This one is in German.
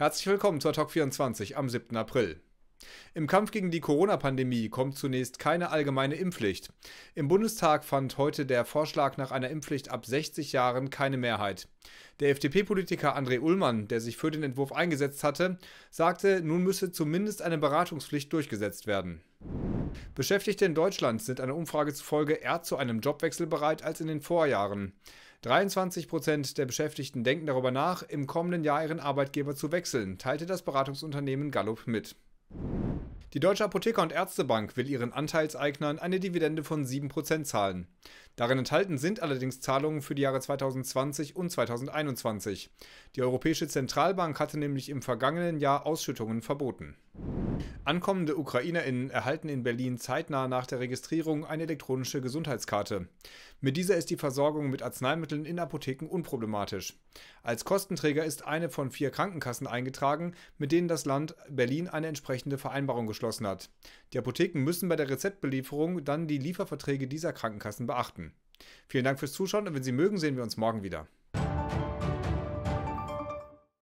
Herzlich willkommen zur Talk 24 am 7. April. Im Kampf gegen die Corona-Pandemie kommt zunächst keine allgemeine Impfpflicht. Im Bundestag fand heute der Vorschlag nach einer Impfpflicht ab 60 Jahren keine Mehrheit. Der FDP-Politiker André Ullmann, der sich für den Entwurf eingesetzt hatte, sagte, nun müsse zumindest eine Beratungspflicht durchgesetzt werden. Beschäftigte in Deutschland sind einer Umfrage zufolge eher zu einem Jobwechsel bereit als in den Vorjahren. 23 Prozent der Beschäftigten denken darüber nach, im kommenden Jahr ihren Arbeitgeber zu wechseln, teilte das Beratungsunternehmen Gallup mit. Die Deutsche Apotheker- und Ärztebank will ihren Anteilseignern eine Dividende von 7% zahlen. Darin enthalten sind allerdings Zahlungen für die Jahre 2020 und 2021. Die Europäische Zentralbank hatte nämlich im vergangenen Jahr Ausschüttungen verboten. Ankommende UkrainerInnen erhalten in Berlin zeitnah nach der Registrierung eine elektronische Gesundheitskarte. Mit dieser ist die Versorgung mit Arzneimitteln in Apotheken unproblematisch. Als Kostenträger ist eine von vier Krankenkassen eingetragen, mit denen das Land Berlin eine entsprechende Vereinbarung geschlossen hat. Die Apotheken müssen bei der Rezeptbelieferung dann die Lieferverträge dieser Krankenkassen beachten. Vielen Dank fürs Zuschauen und wenn Sie mögen, sehen wir uns morgen wieder.